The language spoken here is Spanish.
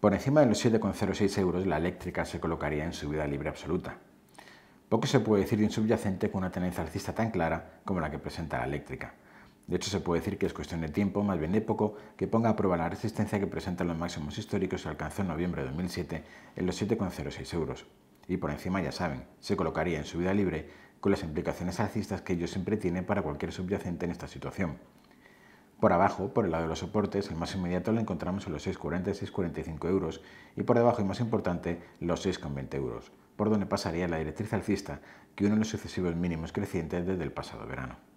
Por encima de los 7,06 euros, la eléctrica se colocaría en subida libre absoluta. Poco se puede decir de un subyacente con una tendencia alcista tan clara como la que presenta la eléctrica. De hecho, se puede decir que es cuestión de tiempo, más bien de poco, que ponga a prueba la resistencia que presentan los máximos históricos que alcanzó en noviembre de 2007 en los 7,06 euros. Y por encima, ya saben, se colocaría en subida libre con las implicaciones alcistas que ello siempre tiene para cualquier subyacente en esta situación. Por abajo, por el lado de los soportes, el más inmediato lo encontramos en los 6,40 6,45 euros y por debajo y más importante los 6,20 euros, por donde pasaría la directriz alcista que uno de los sucesivos mínimos crecientes desde el pasado verano.